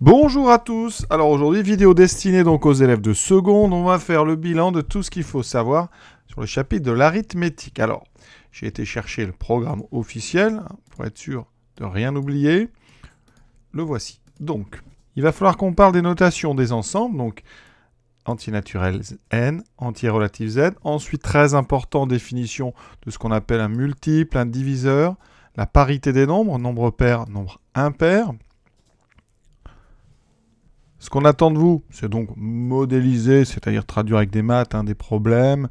Bonjour à tous, alors aujourd'hui vidéo destinée donc aux élèves de seconde, on va faire le bilan de tout ce qu'il faut savoir sur le chapitre de l'arithmétique. Alors, j'ai été chercher le programme officiel, hein, pour être sûr de rien oublier, le voici. Donc, il va falloir qu'on parle des notations des ensembles, donc antinaturel n, anti z, ensuite très important définition de ce qu'on appelle un multiple, un diviseur, la parité des nombres, nombre pair, nombre impair, ce qu'on attend de vous, c'est donc modéliser, c'est-à-dire traduire avec des maths hein, des problèmes,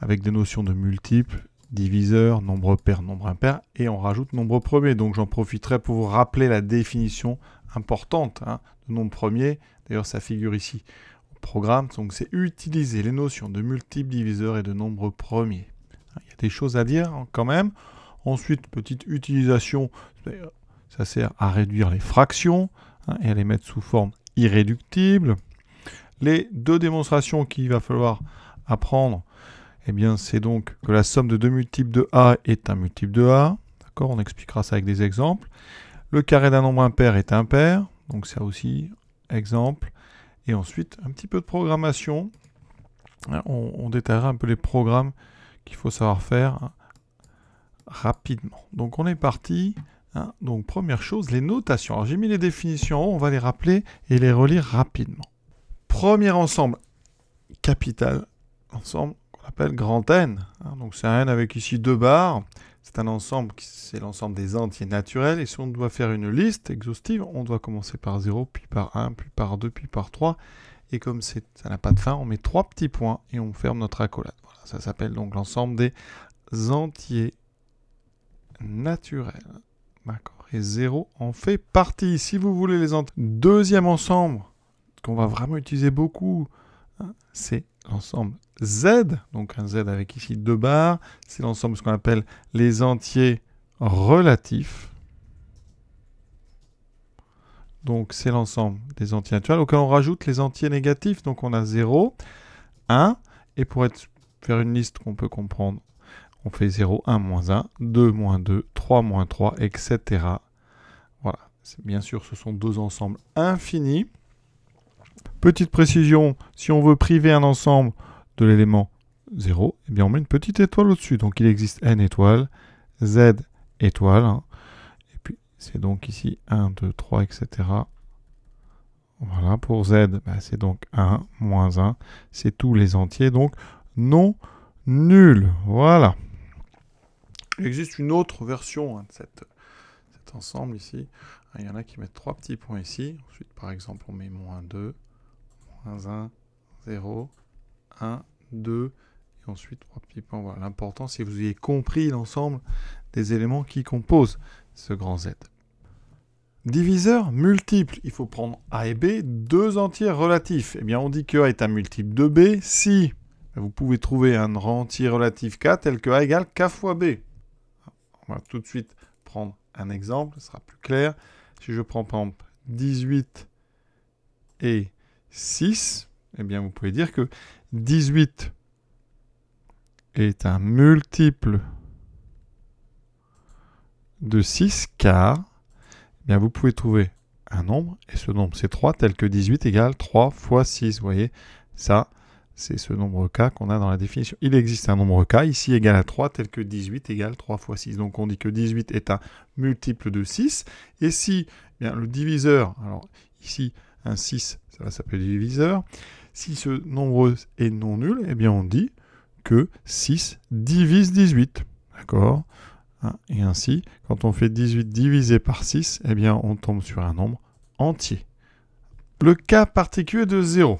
avec des notions de multiples, diviseurs, nombre pair, nombre impair, et on rajoute nombre premier. Donc j'en profiterai pour vous rappeler la définition importante hein, de nombre premier. D'ailleurs, ça figure ici au programme. Donc c'est utiliser les notions de multiples, diviseurs et de nombre premier. Il y a des choses à dire hein, quand même. Ensuite, petite utilisation, ça sert à réduire les fractions et à les mettre sous forme irréductible. Les deux démonstrations qu'il va falloir apprendre, eh bien, c'est donc que la somme de deux multiples de A est un multiple de A. D'accord On expliquera ça avec des exemples. Le carré d'un nombre impair est impair. Donc ça aussi, exemple. Et ensuite, un petit peu de programmation. On, on détaillera un peu les programmes qu'il faut savoir faire hein, rapidement. Donc on est parti. Hein, donc première chose, les notations. Alors j'ai mis les définitions en haut, on va les rappeler et les relire rapidement. Premier ensemble, capital ensemble qu'on appelle grand N. Hein, donc c'est un N avec ici deux barres. C'est un ensemble, c'est l'ensemble des entiers naturels. Et si on doit faire une liste exhaustive, on doit commencer par 0, puis par 1, puis par 2, puis par 3. Et comme ça n'a pas de fin, on met trois petits points et on ferme notre accolade. ça s'appelle donc l'ensemble des entiers naturels. Et 0 en fait partie. Si vous voulez les entiers. Deuxième ensemble qu'on va vraiment utiliser beaucoup, hein, c'est l'ensemble Z. Donc un Z avec ici deux barres. C'est l'ensemble ce qu'on appelle les entiers relatifs. Donc c'est l'ensemble des entiers naturels auquel on rajoute les entiers négatifs. Donc on a 0, 1. Et pour faire une liste qu'on peut comprendre on fait 0, 1, moins 1, 2, moins 2, 3, moins 3, etc. Voilà, bien sûr ce sont deux ensembles infinis. Petite précision, si on veut priver un ensemble de l'élément 0, eh bien on met une petite étoile au-dessus. Donc il existe n étoiles, z étoiles, hein. et puis c'est donc ici 1, 2, 3, etc. Voilà, pour z, bah, c'est donc 1, moins 1, c'est tous les entiers, donc non nuls. Voilà. Il existe une autre version hein, de cet ensemble ici. Ah, il y en a qui mettent trois petits points ici. Ensuite, par exemple, on met moins 2, moins 1, 0, 1, 2, et ensuite trois petits points. l'important, c'est que vous ayez compris l'ensemble des éléments qui composent ce grand Z. Diviseur multiple, il faut prendre A et B, deux entiers relatifs. Eh bien, on dit que A est un multiple de B si vous pouvez trouver un entier relatif K tel que A égale K fois B on va tout de suite prendre un exemple, ce sera plus clair. Si je prends par exemple 18 et 6, eh bien vous pouvez dire que 18 est un multiple de 6 car eh bien vous pouvez trouver un nombre et ce nombre c'est 3 tel que 18 égale 3 fois 6. Vous voyez, ça c'est ce nombre k qu'on a dans la définition. Il existe un nombre k, ici égal à 3, tel que 18 égale 3 fois 6. Donc on dit que 18 est un multiple de 6. Et si eh bien, le diviseur, alors ici un 6, ça va s'appeler diviseur, si ce nombre est non nul, eh bien on dit que 6 divise 18. D'accord Et ainsi, quand on fait 18 divisé par 6, eh bien on tombe sur un nombre entier. Le cas particulier de 0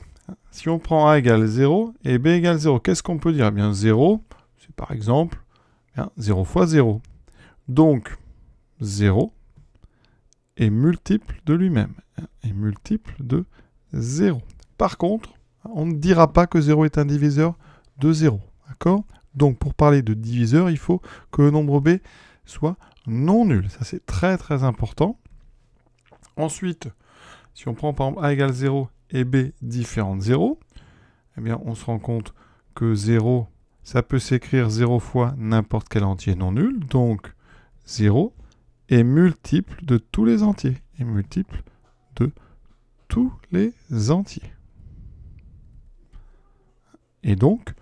si on prend A égale 0 et B égale 0, qu'est-ce qu'on peut dire eh bien 0, c'est par exemple 0 eh fois 0. Donc 0 est multiple de lui-même, hein, est multiple de 0. Par contre, on ne dira pas que 0 est un diviseur de 0. D'accord Donc pour parler de diviseur, il faut que le nombre B soit non nul. Ça c'est très très important. Ensuite, si on prend par exemple A égale 0 et b de 0, eh bien on se rend compte que 0, ça peut s'écrire 0 fois n'importe quel entier non nul, donc 0 est multiple de tous les entiers, est multiple de tous les entiers. Et donc,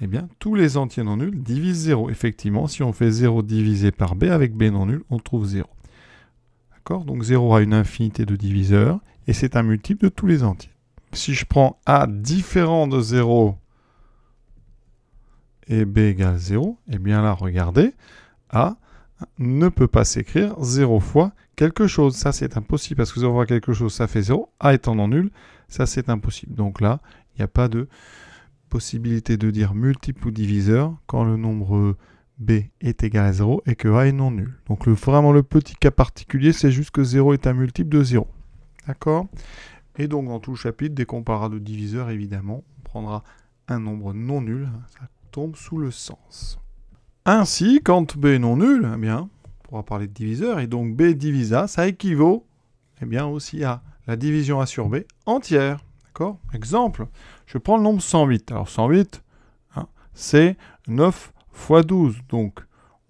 eh bien, tous les entiers non nuls divisent 0. Effectivement, si on fait 0 divisé par b avec b non nul, on trouve 0. D'accord Donc 0 a une infinité de diviseurs et c'est un multiple de tous les entiers. Si je prends A différent de 0 et B égale 0, et eh bien là, regardez, A ne peut pas s'écrire 0 fois quelque chose. Ça, c'est impossible, parce que 0 fois quelque chose, ça fait 0. A étant non nul, ça, c'est impossible. Donc là, il n'y a pas de possibilité de dire multiple ou diviseur quand le nombre B est égal à 0 et que A est non nul. Donc vraiment, le petit cas particulier, c'est juste que 0 est un multiple de 0. D'accord Et donc dans tout le chapitre, des qu'on de diviseur, évidemment, on prendra un nombre non nul, hein, ça tombe sous le sens. Ainsi, quand b est non nul, eh bien, on pourra parler de diviseur, et donc b divise A, ça équivaut eh bien, aussi à la division a sur b entière. D'accord Exemple, je prends le nombre 108. Alors 108, hein, c'est 9 fois 12, donc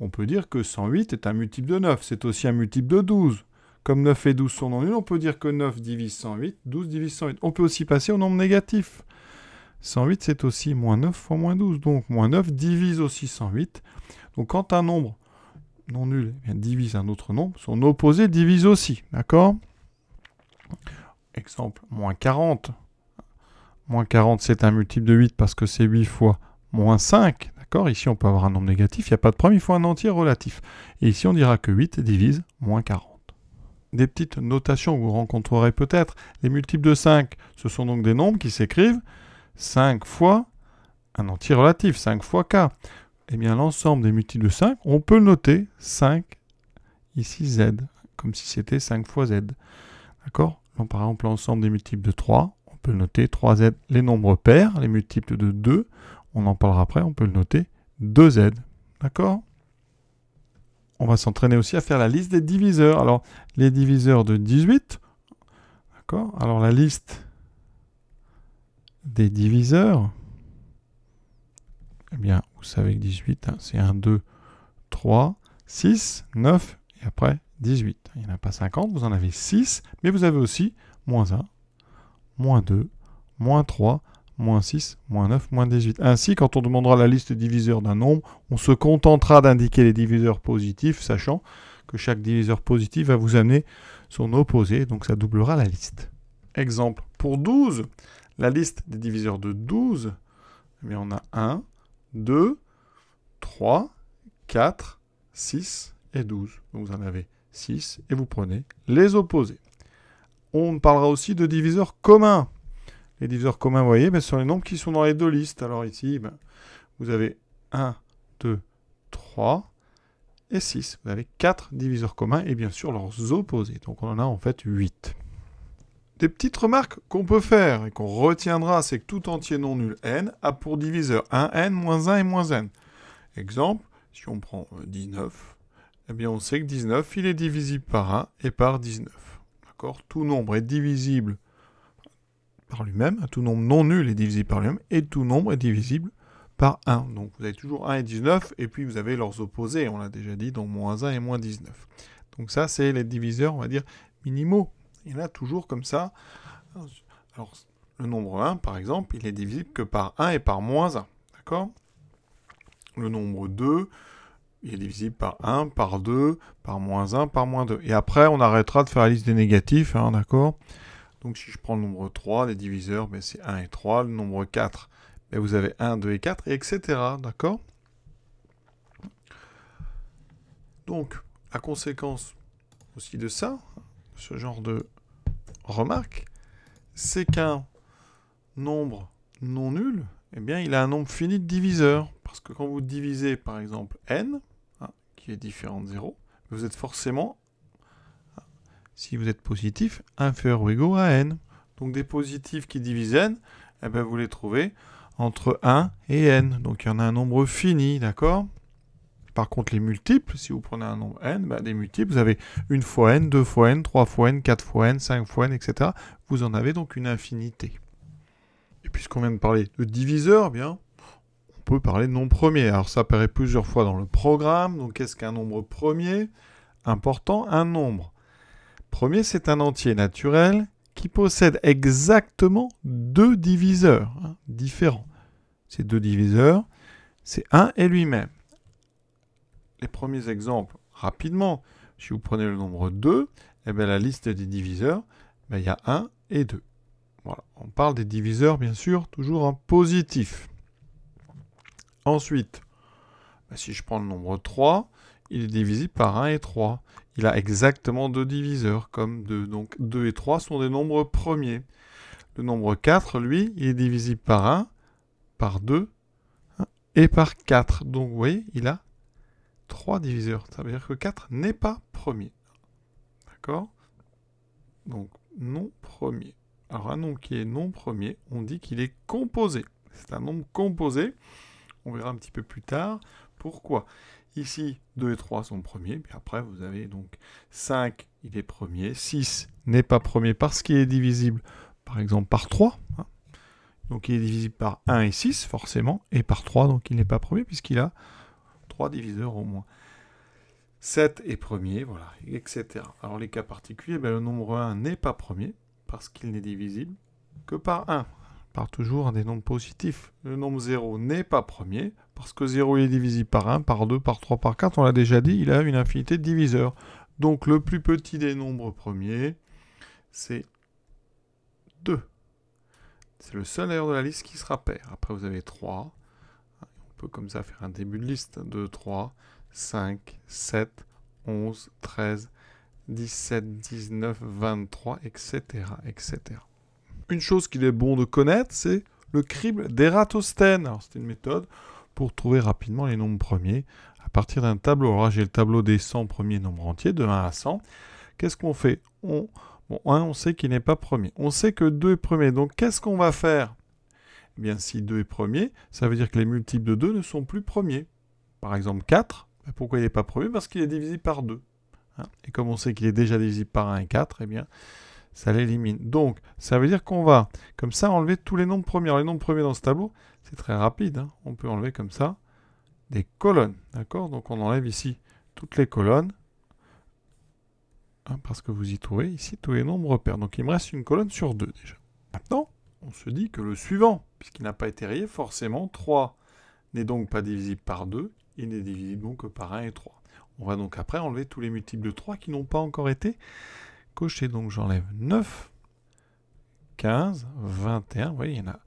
on peut dire que 108 est un multiple de 9, c'est aussi un multiple de 12. Comme 9 et 12 sont non nuls, on peut dire que 9 divise 108, 12 divise 108. On peut aussi passer au nombre négatif. 108, c'est aussi moins 9 fois moins 12. Donc, moins 9 divise aussi 108. Donc, quand un nombre non nul eh divise un autre nombre, son opposé divise aussi. D'accord Exemple, moins 40. Moins 40, c'est un multiple de 8 parce que c'est 8 fois moins 5. D'accord Ici, on peut avoir un nombre négatif. Il n'y a pas de problème, il faut un entier relatif. Et ici, on dira que 8 divise moins 40 des petites notations que vous rencontrerez peut-être. Les multiples de 5, ce sont donc des nombres qui s'écrivent 5 fois un entier relatif, 5 fois k. Eh bien, l'ensemble des multiples de 5, on peut noter 5, ici z, comme si c'était 5 fois z. D'accord par exemple, l'ensemble des multiples de 3, on peut noter 3z. Les nombres pairs, les multiples de 2, on en parlera après, on peut le noter 2z. D'accord on va s'entraîner aussi à faire la liste des diviseurs. Alors, les diviseurs de 18, d'accord Alors, la liste des diviseurs, eh bien, vous savez que 18, hein, c'est 1, 2, 3, 6, 9, et après 18. Il n'y en a pas 50, vous en avez 6, mais vous avez aussi moins 1, moins 2, moins 3, moins 6, 9, 18. Ainsi, quand on demandera la liste diviseur d'un nombre, on se contentera d'indiquer les diviseurs positifs, sachant que chaque diviseur positif va vous amener son opposé, donc ça doublera la liste. Exemple, pour 12, la liste des diviseurs de 12, eh on a 1, 2, 3, 4, 6 et 12. vous en avez 6 et vous prenez les opposés. On parlera aussi de diviseurs communs les diviseurs communs, vous voyez, ben, sont les nombres qui sont dans les deux listes. Alors ici, ben, vous avez 1, 2, 3 et 6. Vous avez 4 diviseurs communs et bien sûr leurs opposés. Donc on en a en fait 8. Des petites remarques qu'on peut faire et qu'on retiendra, c'est que tout entier non nul n a pour diviseur 1n, moins 1 et moins n. Exemple, si on prend 19, euh, eh bien on sait que 19, il est divisible par 1 et par 19. D'accord Tout nombre est divisible par lui-même, tout nombre non nul est divisible par lui-même, et tout nombre est divisible par 1. Donc vous avez toujours 1 et 19, et puis vous avez leurs opposés, on l'a déjà dit, donc moins 1 et moins 19. Donc ça, c'est les diviseurs, on va dire, minimaux. Il y en a toujours comme ça. Alors, le nombre 1, par exemple, il est divisible que par 1 et par moins 1. D'accord Le nombre 2, il est divisible par 1, par 2, par moins 1, par moins 2. Et après, on arrêtera de faire la liste des négatifs, hein, d'accord donc si je prends le nombre 3, les diviseurs, ben, c'est 1 et 3. Le nombre 4, ben, vous avez 1, 2 et 4, et etc. D'accord Donc, la conséquence aussi de ça, ce genre de remarque, c'est qu'un nombre non nul, eh bien, il a un nombre fini de diviseurs. Parce que quand vous divisez, par exemple, n, hein, qui est différent de 0, vous êtes forcément si vous êtes positif, inférieur ou égal à n. Donc des positifs qui divisent n, eh ben, vous les trouvez entre 1 et n. Donc il y en a un nombre fini, d'accord Par contre, les multiples, si vous prenez un nombre n, ben, des multiples, vous avez 1 fois n, 2 fois n, 3 fois n, 4 fois n, 5 fois n, etc. Vous en avez donc une infinité. Et puisqu'on vient de parler de diviseur, eh bien, on peut parler de nombre premier. Alors ça apparaît plusieurs fois dans le programme. Donc qu'est-ce qu'un nombre premier Important, un nombre Premier, c'est un entier naturel qui possède exactement deux diviseurs hein, différents. Ces deux diviseurs, c'est 1 et lui-même. Les premiers exemples, rapidement, si vous prenez le nombre 2, eh bien, la liste des diviseurs, ben, il y a 1 et 2. On parle des diviseurs, bien sûr, toujours en positif. Ensuite, ben, si je prends le nombre 3, il est divisible par 1 et 3. Il a exactement deux diviseurs, comme 2. Donc 2 et 3 sont des nombres premiers. Le nombre 4, lui, il est divisible par 1, par 2 hein, et par 4. Donc vous voyez, il a 3 diviseurs. Ça veut dire que 4 n'est pas premier. D'accord Donc non premier. Alors un nombre qui est non premier, on dit qu'il est composé. C'est un nombre composé. On verra un petit peu plus tard pourquoi. Ici, 2 et 3 sont premiers, puis après vous avez donc 5, il est premier, 6 n'est pas premier parce qu'il est divisible par exemple par 3, hein. donc il est divisible par 1 et 6 forcément, et par 3 donc il n'est pas premier puisqu'il a 3 diviseurs au moins. 7 est premier, voilà, etc. Alors les cas particuliers, ben, le nombre 1 n'est pas premier parce qu'il n'est divisible que par 1 toujours un des nombres positifs. Le nombre 0 n'est pas premier, parce que 0 est divisible par 1, par 2, par 3, par 4, on l'a déjà dit, il a une infinité de diviseurs. Donc le plus petit des nombres premiers, c'est 2. C'est le seul d'ailleurs de la liste qui sera pair. Après vous avez 3. On peut comme ça faire un début de liste. 2, 3, 5, 7, 11, 13, 17, 19, 23, etc. etc une chose qu'il est bon de connaître, c'est le crible d'Eratosthène. C'est une méthode pour trouver rapidement les nombres premiers à partir d'un tableau. Alors j'ai le tableau des 100 premiers nombres entiers, de 1 à 100. Qu'est-ce qu'on fait on, 1, on sait qu'il n'est pas premier. On sait que 2 est premier. Donc, qu'est-ce qu'on va faire Eh bien, si 2 est premier, ça veut dire que les multiples de 2 ne sont plus premiers. Par exemple, 4, ben, pourquoi il n'est pas premier Parce qu'il est divisible par 2. Hein. Et comme on sait qu'il est déjà divisible par 1 et 4, eh bien, ça l'élimine. Donc, ça veut dire qu'on va, comme ça, enlever tous les nombres premiers. Alors, les nombres premiers dans ce tableau, c'est très rapide. Hein. On peut enlever comme ça des colonnes. D'accord Donc, on enlève ici toutes les colonnes. Hein, parce que vous y trouvez ici tous les nombres repères. Donc, il me reste une colonne sur deux déjà. Maintenant, on se dit que le suivant, puisqu'il n'a pas été rayé, forcément, 3 n'est donc pas divisible par 2. Il n'est divisible donc que par 1 et 3. On va donc après enlever tous les multiples de 3 qui n'ont pas encore été cocher, donc j'enlève 9, 15, 21, vous voyez, il y en a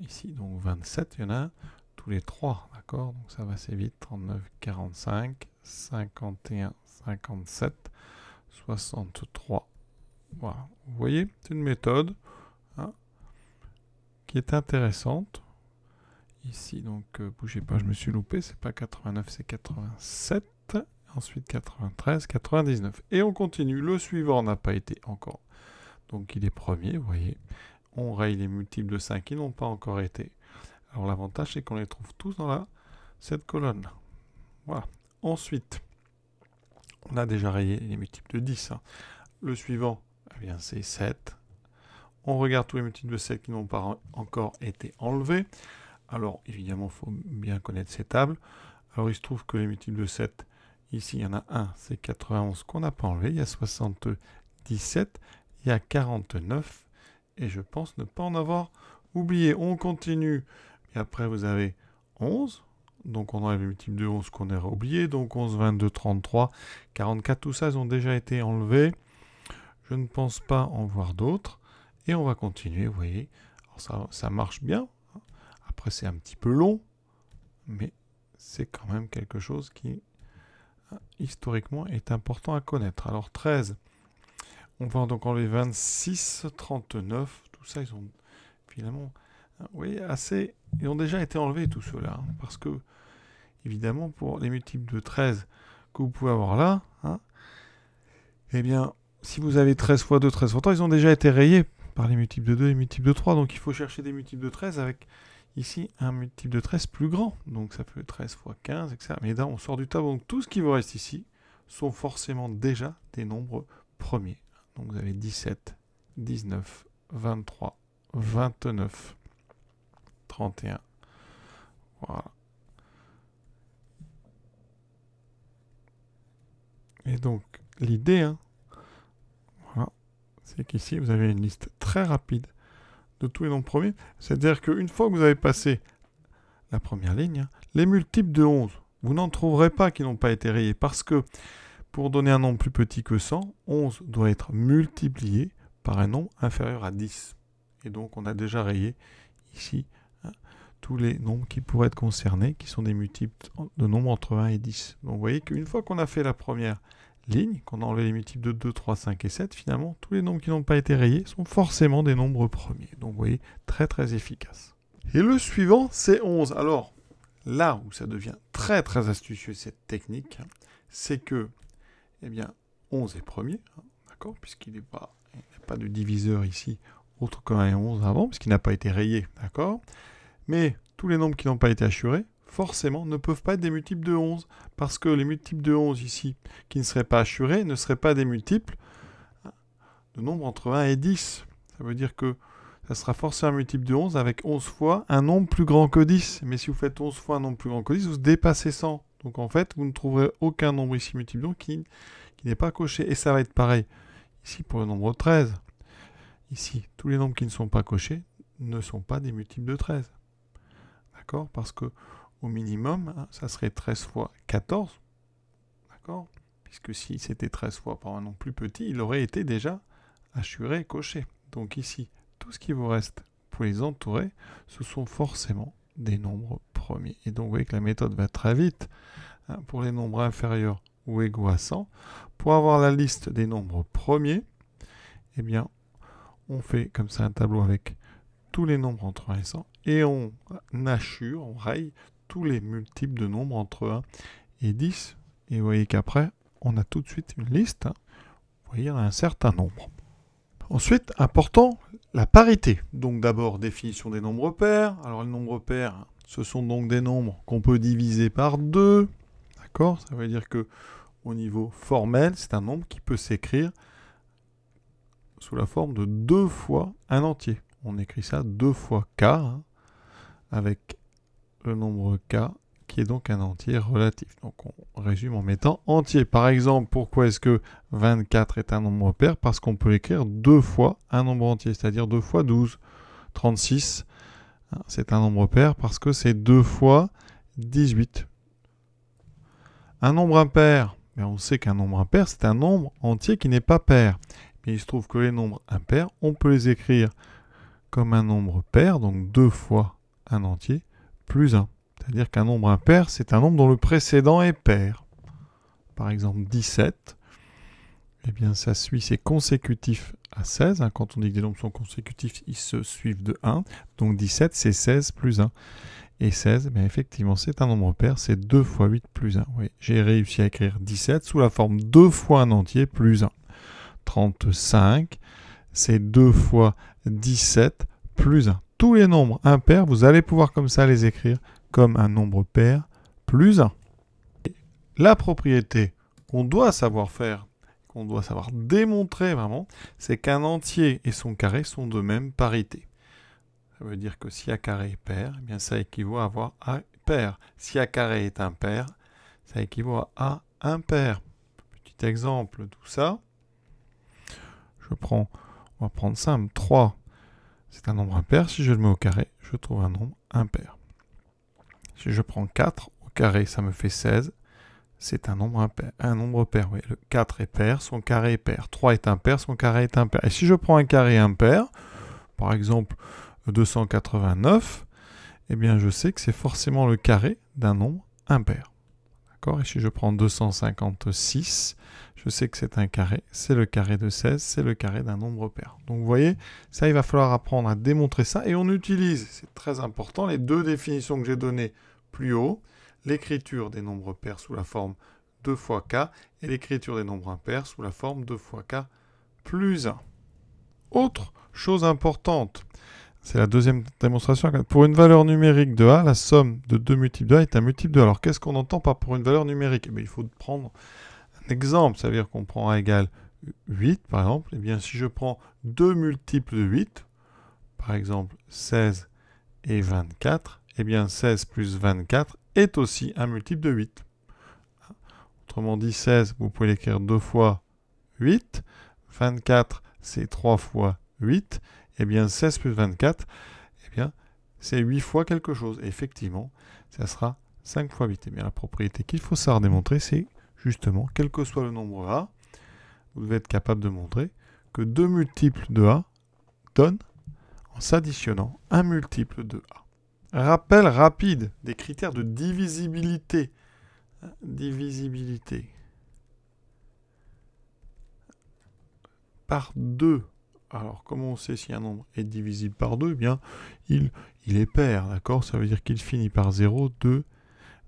ici, donc 27, il y en a tous les 3, d'accord Donc ça va assez vite, 39, 45, 51, 57, 63. Voilà, vous voyez, c'est une méthode hein, qui est intéressante. Ici, donc, euh, bougez pas, je me suis loupé, c'est pas 89, c'est 87 ensuite 93, 99. Et on continue, le suivant n'a pas été encore. Donc il est premier, vous voyez. On raye les multiples de 5 qui n'ont pas encore été. Alors l'avantage c'est qu'on les trouve tous dans la, cette colonne. Voilà. Ensuite, on a déjà rayé les multiples de 10. Hein. Le suivant, eh bien c'est 7. On regarde tous les multiples de 7 qui n'ont pas encore été enlevés. Alors évidemment, il faut bien connaître ces tables. Alors il se trouve que les multiples de 7 Ici, il y en a un, c'est 91 qu'on n'a pas enlevé. Il y a 77, il y a 49. Et je pense ne pas en avoir oublié. On continue. Et après, vous avez 11. Donc on enlève le multiple de 11 qu'on a oublié. Donc 11, 22, 33, 44, tout ça, ils ont déjà été enlevés. Je ne pense pas en voir d'autres. Et on va continuer, vous voyez. Alors ça marche bien. Après, c'est un petit peu long. Mais c'est quand même quelque chose qui historiquement est important à connaître. Alors 13, on va donc enlever 26, 39, tout ça, ils ont finalement, hein, vous assez, ils ont déjà été enlevés tous cela, là hein, parce que, évidemment, pour les multiples de 13 que vous pouvez avoir là, hein, eh bien, si vous avez 13 fois 2, 13 fois 3, ils ont déjà été rayés par les multiples de 2 et les multiples de 3, donc il faut chercher des multiples de 13 avec Ici, un multiple de 13 plus grand, donc ça fait 13 fois 15, etc. Mais là, on sort du tableau, donc tout ce qui vous reste ici sont forcément déjà des nombres premiers. Donc vous avez 17, 19, 23, 29, 31. Voilà. Et donc, l'idée, hein, voilà, c'est qu'ici, vous avez une liste très rapide de tous les nombres premiers, C'est-à-dire qu'une fois que vous avez passé la première ligne, les multiples de 11, vous n'en trouverez pas qui n'ont pas été rayés parce que pour donner un nombre plus petit que 100, 11 doit être multiplié par un nombre inférieur à 10. Et donc on a déjà rayé ici hein, tous les nombres qui pourraient être concernés, qui sont des multiples de nombres entre 1 et 10. Donc vous voyez qu'une fois qu'on a fait la première ligne, qu'on a enlevé les multiples de 2, 3, 5 et 7, finalement, tous les nombres qui n'ont pas été rayés sont forcément des nombres premiers. Donc vous voyez, très très efficace. Et le suivant, c'est 11. Alors, là où ça devient très très astucieux cette technique, c'est que, eh bien, 11 est premier, hein, d'accord, puisqu'il n'est pas, pas de diviseur ici autre qu'un 11 avant, puisqu'il n'a pas été rayé, d'accord Mais tous les nombres qui n'ont pas été assurés forcément, ne peuvent pas être des multiples de 11, parce que les multiples de 11 ici, qui ne seraient pas assurés, ne seraient pas des multiples hein, de nombres entre 1 et 10. Ça veut dire que ça sera forcément un multiple de 11 avec 11 fois un nombre plus grand que 10. Mais si vous faites 11 fois un nombre plus grand que 10, vous dépassez 100. Donc en fait, vous ne trouverez aucun nombre ici multiple donc qui n'est pas coché. Et ça va être pareil ici pour le nombre 13. Ici, tous les nombres qui ne sont pas cochés ne sont pas des multiples de 13. D'accord Parce que au minimum, hein, ça serait 13 fois 14, d'accord Puisque si c'était 13 fois par un nombre plus petit, il aurait été déjà assuré et coché. Donc ici, tout ce qui vous reste pour les entourer, ce sont forcément des nombres premiers. Et donc vous voyez que la méthode va très vite hein, pour les nombres inférieurs ou égaux à 100. Pour avoir la liste des nombres premiers, eh bien, on fait comme ça un tableau avec tous les nombres entre 1 et 100 et on assure, on raye tous les multiples de nombres entre 1 et 10. Et vous voyez qu'après, on a tout de suite une liste. Hein. Vous voyez, a un certain nombre. Ensuite, important, la parité. Donc d'abord, définition des nombres pairs. Alors les nombres pairs, ce sont donc des nombres qu'on peut diviser par 2. D'accord Ça veut dire que au niveau formel, c'est un nombre qui peut s'écrire sous la forme de 2 fois un entier. On écrit ça 2 fois k, hein, avec le nombre k qui est donc un entier relatif. Donc on résume en mettant entier. Par exemple, pourquoi est-ce que 24 est un nombre pair Parce qu'on peut écrire deux fois un nombre entier, c'est-à-dire deux fois 12. 36, hein, c'est un nombre pair parce que c'est deux fois 18. Un nombre impair, mais on sait qu'un nombre impair, c'est un nombre entier qui n'est pas pair. Mais il se trouve que les nombres impairs, on peut les écrire comme un nombre pair, donc deux fois un entier, c'est-à-dire qu'un nombre impair, c'est un nombre dont le précédent est pair. Par exemple, 17. Eh bien, ça suit, c'est consécutif à 16. Hein. Quand on dit que des nombres sont consécutifs, ils se suivent de 1. Donc 17, c'est 16 plus 1. Et 16, eh effectivement, c'est un nombre pair, c'est 2 fois 8 plus 1. Oui, j'ai réussi à écrire 17 sous la forme 2 fois un entier plus 1. 35, c'est 2 fois 17 plus 1 tous les nombres impairs, vous allez pouvoir comme ça les écrire comme un nombre pair plus 1. La propriété qu'on doit savoir faire, qu'on doit savoir démontrer vraiment, c'est qu'un entier et son carré sont de même parité. Ça veut dire que si A carré est pair, eh bien ça équivaut à avoir A pair. Si A carré est impair, ça équivaut à un impair. Petit exemple, tout ça. Je prends, on va prendre simple, 3 c'est un nombre impair. Si je le mets au carré, je trouve un nombre impair. Si je prends 4 au carré, ça me fait 16. C'est un nombre impair. Un nombre pair, oui. Le 4 est pair, son carré est pair. 3 est impair, son carré est impair. Et si je prends un carré impair, par exemple 289, eh bien je sais que c'est forcément le carré d'un nombre impair. Et si je prends 256, je sais que c'est un carré, c'est le carré de 16, c'est le carré d'un nombre pair. Donc vous voyez, ça, il va falloir apprendre à démontrer ça. Et on utilise, c'est très important, les deux définitions que j'ai données plus haut, l'écriture des nombres pairs sous la forme 2 fois k et l'écriture des nombres impairs sous la forme 2 fois k plus 1. Autre chose importante, c'est la deuxième démonstration. Pour une valeur numérique de A, la somme de deux multiples de A est un multiple de A. Alors qu'est-ce qu'on entend par pour une valeur numérique eh Il faut prendre un exemple. Ça veut dire qu'on prend A égale 8, par exemple. Et eh bien, si je prends deux multiples de 8, par exemple 16 et 24, eh bien 16 plus 24 est aussi un multiple de 8. Autrement dit, 16, vous pouvez l'écrire 2 fois 8. 24, c'est 3 fois 8 eh bien 16 plus 24, eh bien c'est 8 fois quelque chose. effectivement, ça sera 5 fois 8. Et eh bien la propriété qu'il faut savoir démontrer, c'est justement, quel que soit le nombre A, vous devez être capable de montrer que 2 multiples de A donnent, en s'additionnant, un multiple de A. Rappel rapide des critères de divisibilité. Divisibilité. Par 2 alors, comment on sait si un nombre est divisible par 2 Eh bien, il, est pair, d'accord Ça veut dire qu'il finit par 0, 2.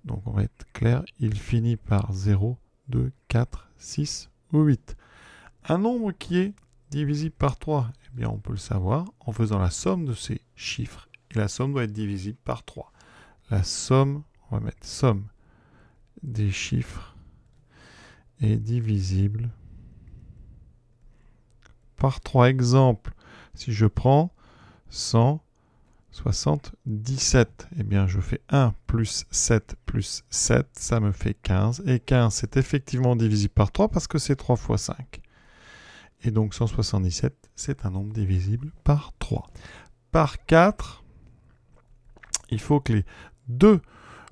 Donc, on va être clair, il finit par 0, 2, 4, 6 ou 8. Un nombre qui est divisible par 3 Eh bien, on peut le savoir en faisant la somme de ces chiffres. Et la somme doit être divisible par 3. La somme, on va mettre somme des chiffres est divisible par trois exemples. Si je prends 177, eh bien je fais 1 plus 7 plus 7, ça me fait 15. Et 15, c'est effectivement divisible par 3 parce que c'est 3 fois 5. Et donc 177, c'est un nombre divisible par 3. Par 4, il faut que les deux,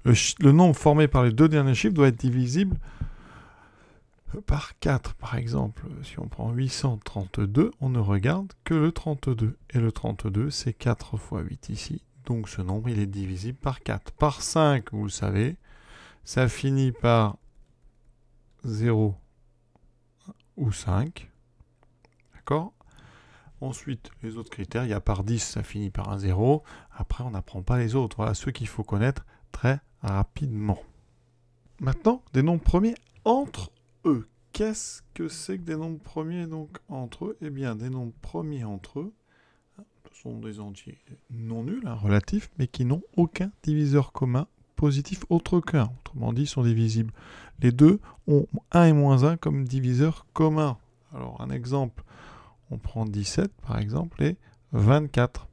euh, le nombre formé par les deux derniers chiffres doit être divisible par 4, par exemple, si on prend 832, on ne regarde que le 32. Et le 32, c'est 4 fois 8 ici, donc ce nombre, il est divisible par 4. Par 5, vous le savez, ça finit par 0 ou 5. D'accord Ensuite, les autres critères, il y a par 10, ça finit par un 0. Après, on n'apprend pas les autres. Voilà ceux qu'il faut connaître très rapidement. Maintenant, des nombres premiers entre Qu'est-ce que c'est que des nombres premiers donc entre eux Eh bien, des nombres premiers entre eux ce sont des entiers non nuls, hein, relatifs, mais qui n'ont aucun diviseur commun positif autre qu'un. Autrement dit, sont divisibles. Les deux ont 1 et moins 1 comme diviseur commun. Alors, un exemple, on prend 17 par exemple et 24.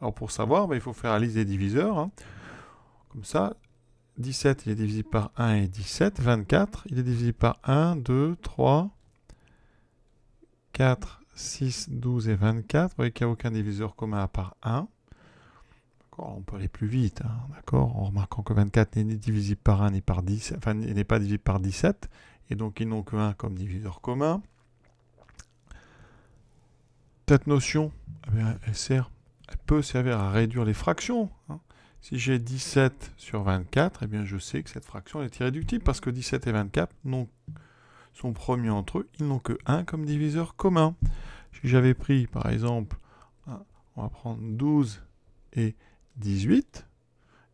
Alors, pour savoir, ben, il faut faire la liste des diviseurs. Hein. Comme ça, 17, il est divisible par 1 et 17. 24, il est divisible par 1, 2, 3, 4, 6, 12 et 24. Vous voyez qu'il n'y a aucun diviseur commun à part 1. On peut aller plus vite, hein, d'accord En remarquant que 24 n'est divisible par 1 ni par 10, enfin, n'est pas divisible par 17. Et donc, ils n'ont que 1 comme diviseur commun. Cette notion, eh elle, sert, elle peut servir à réduire les fractions. Hein. Si j'ai 17 sur 24, eh bien je sais que cette fraction est irréductible parce que 17 et 24 sont premiers entre eux, ils n'ont que 1 comme diviseur commun. Si j'avais pris par exemple, on va prendre 12 et 18,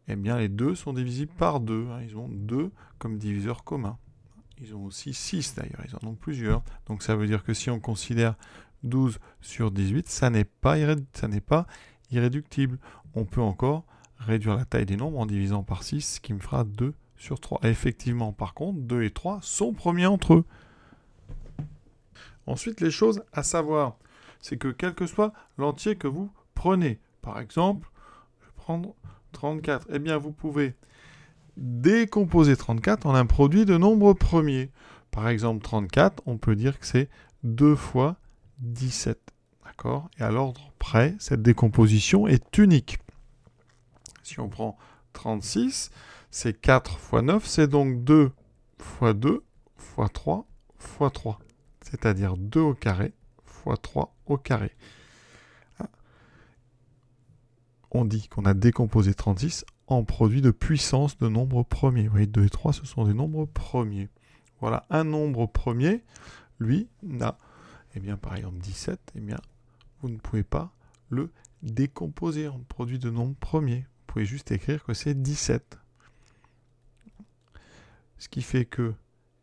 eh bien les deux sont divisibles par 2, hein. ils ont 2 comme diviseur commun. Ils ont aussi 6 d'ailleurs, ils en ont plusieurs. Donc ça veut dire que si on considère 12 sur 18, ça n'est pas irréductible. On peut encore réduire la taille des nombres en divisant par 6, ce qui me fera 2 sur 3. effectivement, par contre, 2 et 3 sont premiers entre eux. Ensuite, les choses à savoir, c'est que quel que soit l'entier que vous prenez, par exemple, je vais prendre 34, eh bien vous pouvez décomposer 34 en un produit de nombres premiers. Par exemple, 34, on peut dire que c'est 2 fois 17. D'accord Et à l'ordre près, cette décomposition est unique. Si on prend 36, c'est 4 fois 9, c'est donc 2 fois 2 fois 3 fois 3, c'est-à-dire 2 au carré fois 3 au carré. Hein? On dit qu'on a décomposé 36 en produit de puissance de nombre premiers. Vous voyez, 2 et 3, ce sont des nombres premiers. Voilà, un nombre premier, lui, n'a, eh bien, par exemple 17, eh bien, vous ne pouvez pas le décomposer en produit de nombre premiers vous pouvez juste écrire que c'est 17. Ce qui fait que,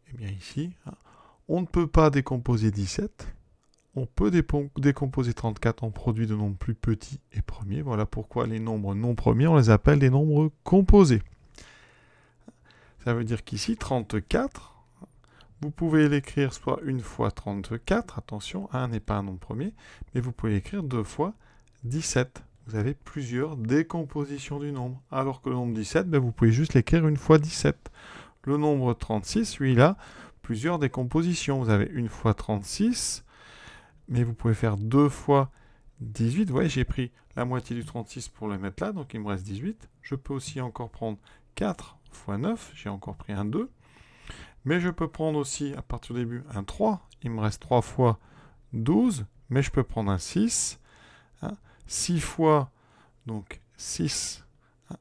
eh bien ici, hein, on ne peut pas décomposer 17. On peut décomposer 34 en produits de nombres plus petits et premiers. Voilà pourquoi les nombres non premiers, on les appelle des nombres composés. Ça veut dire qu'ici, 34, vous pouvez l'écrire soit une fois 34, attention, 1 n'est pas un nombre premier, mais vous pouvez l'écrire deux fois 17 vous avez plusieurs décompositions du nombre. Alors que le nombre 17, ben, vous pouvez juste l'écrire une fois 17. Le nombre 36, lui, il a plusieurs décompositions. Vous avez une fois 36, mais vous pouvez faire deux fois 18. Vous voyez, j'ai pris la moitié du 36 pour le mettre là, donc il me reste 18. Je peux aussi encore prendre 4 fois 9, j'ai encore pris un 2. Mais je peux prendre aussi, à partir du début, un 3. Il me reste 3 fois 12, mais je peux prendre un 6. 6 fois, donc 6. Hein.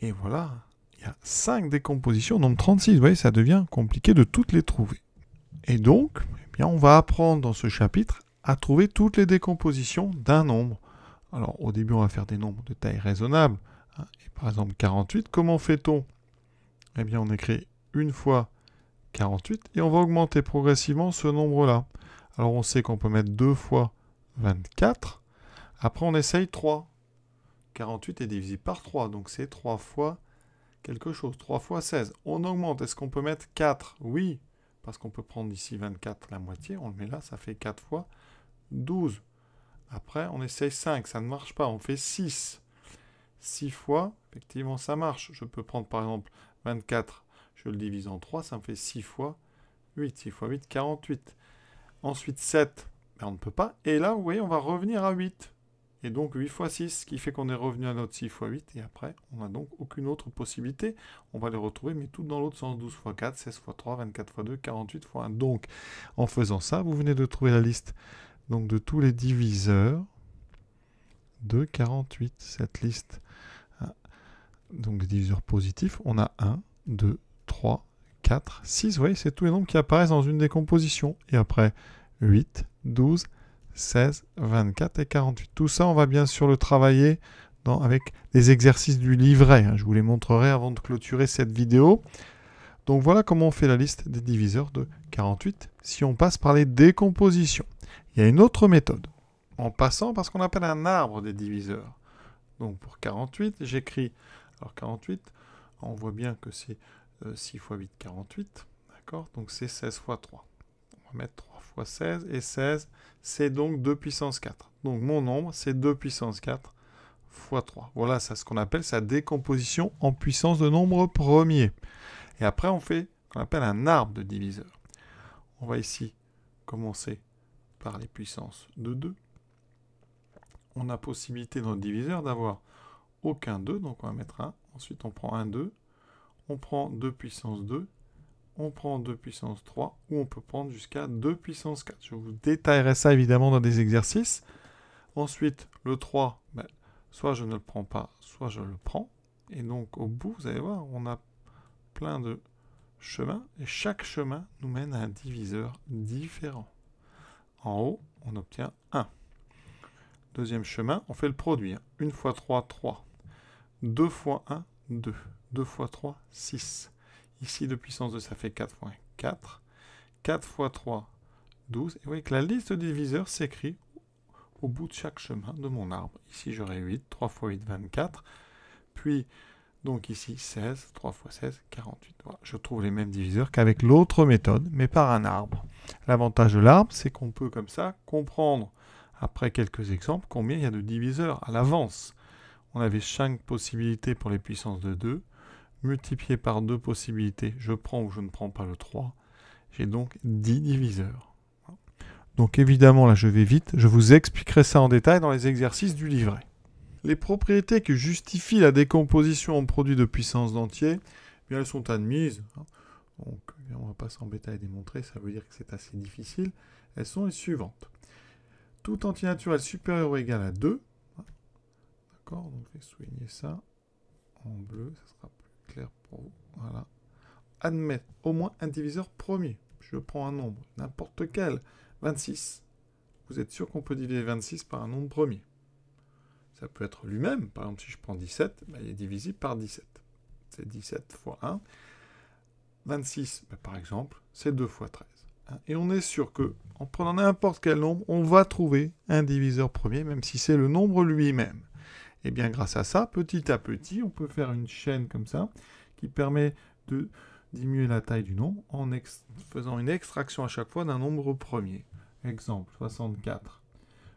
Et voilà, il y a 5 décompositions, nombre 36. Vous voyez, ça devient compliqué de toutes les trouver. Et donc, eh bien, on va apprendre dans ce chapitre à trouver toutes les décompositions d'un nombre. Alors, au début, on va faire des nombres de taille raisonnable. Hein. et par exemple, 48, comment fait-on Eh bien, on écrit une fois 48 et on va augmenter progressivement ce nombre-là. Alors, on sait qu'on peut mettre 2 fois 24 après, on essaye 3. 48 est divisé par 3, donc c'est 3 fois quelque chose. 3 fois 16. On augmente. Est-ce qu'on peut mettre 4 Oui, parce qu'on peut prendre ici 24 la moitié. On le met là, ça fait 4 fois 12. Après, on essaye 5. Ça ne marche pas. On fait 6. 6 fois, effectivement, ça marche. Je peux prendre par exemple 24, je le divise en 3, ça me fait 6 fois 8. 6 fois 8, 48. Ensuite 7, mais ben, on ne peut pas. Et là, vous voyez, on va revenir à 8 et donc 8 x 6, ce qui fait qu'on est revenu à notre 6 x 8, et après, on n'a donc aucune autre possibilité. On va les retrouver, mais toutes dans l'autre sens, 12 x 4, 16 x 3, 24 x 2, 48 x 1. Donc, en faisant ça, vous venez de trouver la liste donc, de tous les diviseurs de 48, cette liste. Hein, donc, des diviseurs positifs, on a 1, 2, 3, 4, 6, vous voyez, c'est tous les nombres qui apparaissent dans une décomposition. Et après, 8, 12, 16, 24 et 48. Tout ça, on va bien sûr le travailler avec les exercices du livret. Hein. Je vous les montrerai avant de clôturer cette vidéo. Donc voilà comment on fait la liste des diviseurs de 48 si on passe par les décompositions. Il y a une autre méthode. En passant parce qu'on appelle un arbre des diviseurs. Donc pour 48, j'écris... Alors 48, on voit bien que c'est 6 x 8, 48. D'accord Donc c'est 16 x 3. On va mettre 3. 16, et 16, c'est donc 2 puissance 4. Donc mon nombre, c'est 2 puissance 4 fois 3. Voilà, c'est ce qu'on appelle sa décomposition en puissance de nombre premier. Et après, on fait ce qu'on appelle un arbre de diviseur. On va ici commencer par les puissances de 2. On a possibilité dans le diviseur d'avoir aucun 2, donc on va mettre 1. Ensuite, on prend un 2. On prend 2 puissance 2 on prend 2 puissance 3 ou on peut prendre jusqu'à 2 puissance 4. Je vous détaillerai ça évidemment dans des exercices. Ensuite, le 3, ben, soit je ne le prends pas, soit je le prends. Et donc au bout, vous allez voir, on a plein de chemins et chaque chemin nous mène à un diviseur différent. En haut, on obtient 1. Deuxième chemin, on fait le produit. 1 hein. fois 3, 3. 2 fois 1, 2. 2 fois 3, 6. Ici, de puissance 2, ça fait 4 fois 4. 4 fois 3, 12. Et vous voyez que la liste de diviseurs s'écrit au bout de chaque chemin de mon arbre. Ici, j'aurai 8. 3 fois 8, 24. Puis, donc ici, 16. 3 fois 16, 48. Je trouve les mêmes diviseurs qu'avec l'autre méthode, mais par un arbre. L'avantage de l'arbre, c'est qu'on peut comme ça comprendre, après quelques exemples, combien il y a de diviseurs à l'avance. On avait 5 possibilités pour les puissances de 2 multiplié par deux possibilités, je prends ou je ne prends pas le 3. J'ai donc 10 diviseurs. Donc évidemment, là je vais vite, je vous expliquerai ça en détail dans les exercices du livret. Les propriétés que justifient la décomposition en produits de puissance d'entier, eh elles sont admises. Hein. Donc eh on ne va pas s'embêter à les démontrer, ça veut dire que c'est assez difficile. Elles sont les suivantes. Tout entier naturel supérieur ou égal à 2. Hein. D'accord, donc je vais souligner ça en bleu, ça sera pour Admettre au moins un diviseur premier. Je prends un nombre, n'importe quel, 26. Vous êtes sûr qu'on peut diviser 26 par un nombre premier. Ça peut être lui-même. Par exemple, si je prends 17, ben, il est divisible par 17. C'est 17 fois 1. 26, ben, par exemple, c'est 2 fois 13. Hein. Et on est sûr que, en prenant n'importe quel nombre, on va trouver un diviseur premier, même si c'est le nombre lui-même. Et eh bien grâce à ça, petit à petit, on peut faire une chaîne comme ça qui permet de diminuer la taille du nombre en faisant une extraction à chaque fois d'un nombre premier. Exemple, 64.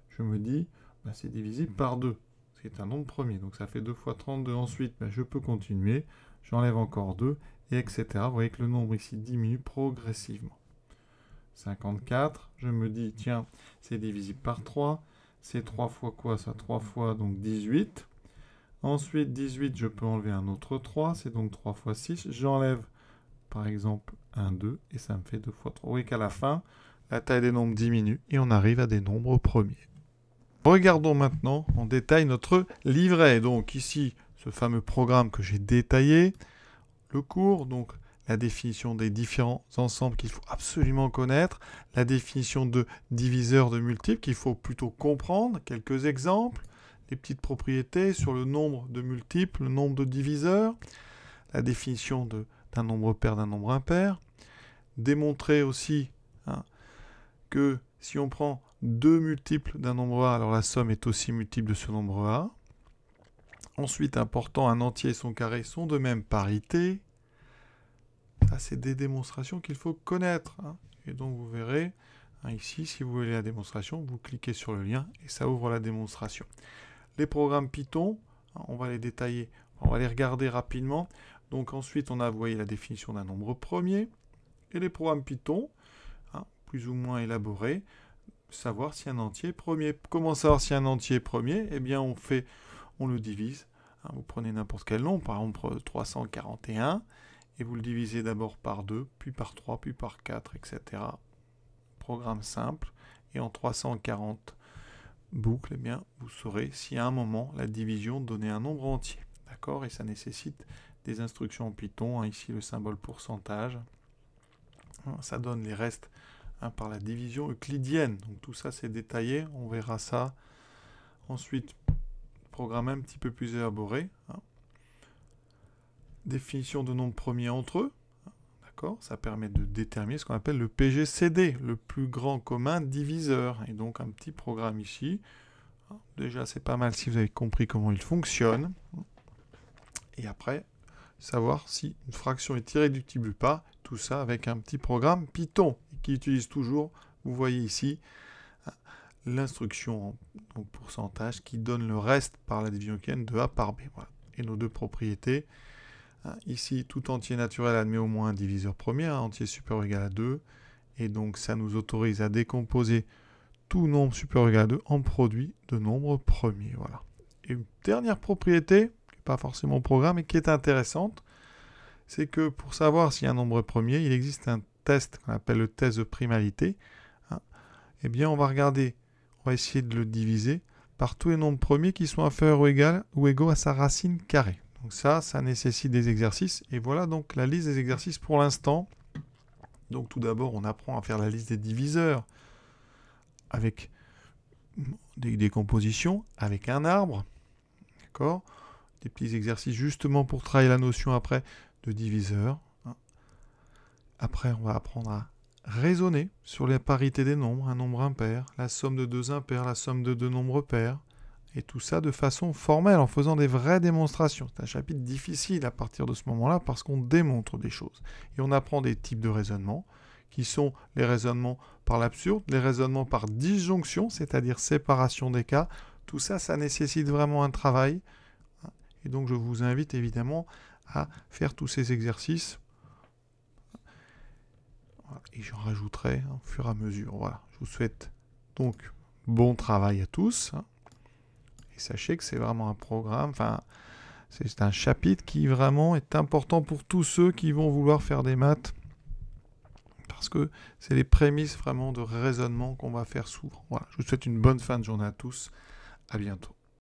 Je me dis, bah, c'est divisible par 2, C'est un nombre premier. Donc ça fait 2 fois 32. Ensuite, bah, je peux continuer. J'enlève encore 2, et etc. Vous voyez que le nombre ici diminue progressivement. 54, je me dis, tiens, c'est divisible par 3, c'est 3 fois quoi ça 3 fois donc 18. Ensuite, 18, je peux enlever un autre 3, c'est donc 3 fois 6. J'enlève, par exemple, un 2, et ça me fait 2 fois 3. Vous voyez qu'à la fin, la taille des nombres diminue, et on arrive à des nombres premiers. Regardons maintenant en détail notre livret. Donc ici, ce fameux programme que j'ai détaillé, le cours, donc la définition des différents ensembles qu'il faut absolument connaître, la définition de diviseur de multiples qu'il faut plutôt comprendre, quelques exemples, les petites propriétés sur le nombre de multiples, le nombre de diviseurs, la définition d'un nombre pair, d'un nombre impair, démontrer aussi hein, que si on prend deux multiples d'un nombre A, alors la somme est aussi multiple de ce nombre A. Ensuite, important, un entier et son carré sont de même parité ça c'est des démonstrations qu'il faut connaître. Hein. Et donc vous verrez, hein, ici, si vous voulez la démonstration, vous cliquez sur le lien et ça ouvre la démonstration. Les programmes Python, hein, on va les détailler, on va les regarder rapidement. Donc ensuite, on a, vous la définition d'un nombre premier. Et les programmes Python, plus ou moins élaborés, savoir si un entier est premier. Comment savoir si un entier est premier Eh bien, on fait, on le divise. vous prenez n'importe quel nombre, par exemple 341 et vous le divisez d'abord par 2, puis par 3, puis par 4, etc. Programme simple, et en 340 boucles, eh bien, vous saurez si à un moment la division donnait un nombre entier. D'accord Et ça nécessite des instructions en Python, hein, ici le symbole pourcentage. Hein, ça donne les restes hein, par la division euclidienne. Donc tout ça c'est détaillé, on verra ça. Ensuite, programme un petit peu plus élaboré définition de nombres premiers entre eux. D'accord Ça permet de déterminer ce qu'on appelle le PGCD, le plus grand commun diviseur. Et donc un petit programme ici. Déjà, c'est pas mal si vous avez compris comment il fonctionne. Et après, savoir si une fraction est irréductible ou pas. Tout ça avec un petit programme Python qui utilise toujours, vous voyez ici, l'instruction en pourcentage qui donne le reste par la division de A par B. Et nos deux propriétés, ah, ici, tout entier naturel admet au moins un diviseur premier, un entier supérieur ou égal à 2. Et donc, ça nous autorise à décomposer tout nombre supérieur ou égal à 2 en produit de nombres premiers. Voilà. Et une dernière propriété, qui n'est pas forcément au programme, mais qui est intéressante, c'est que pour savoir si un nombre premier, il existe un test qu'on appelle le test de primalité. Hein. Eh bien, on va regarder, on va essayer de le diviser par tous les nombres premiers qui sont inférieurs ou, ou égaux à sa racine carrée. Donc ça, ça nécessite des exercices. Et voilà donc la liste des exercices pour l'instant. Donc tout d'abord, on apprend à faire la liste des diviseurs avec des, décompositions compositions, avec un arbre. D'accord Des petits exercices justement pour travailler la notion après de diviseur. Hein. Après, on va apprendre à raisonner sur la parité des nombres, un nombre impair, la somme de deux impairs, la somme de deux nombres pairs. Et tout ça de façon formelle, en faisant des vraies démonstrations. C'est un chapitre difficile à partir de ce moment-là parce qu'on démontre des choses. Et on apprend des types de raisonnements qui sont les raisonnements par l'absurde, les raisonnements par disjonction, c'est-à-dire séparation des cas. Tout ça, ça nécessite vraiment un travail. Et donc je vous invite évidemment à faire tous ces exercices. Et j'en rajouterai au fur et à mesure. Voilà, je vous souhaite donc bon travail à tous sachez que c'est vraiment un programme, enfin, c'est un chapitre qui vraiment est important pour tous ceux qui vont vouloir faire des maths. Parce que c'est les prémices vraiment de raisonnement qu'on va faire souvent. Voilà, je vous souhaite une bonne fin de journée à tous. À bientôt.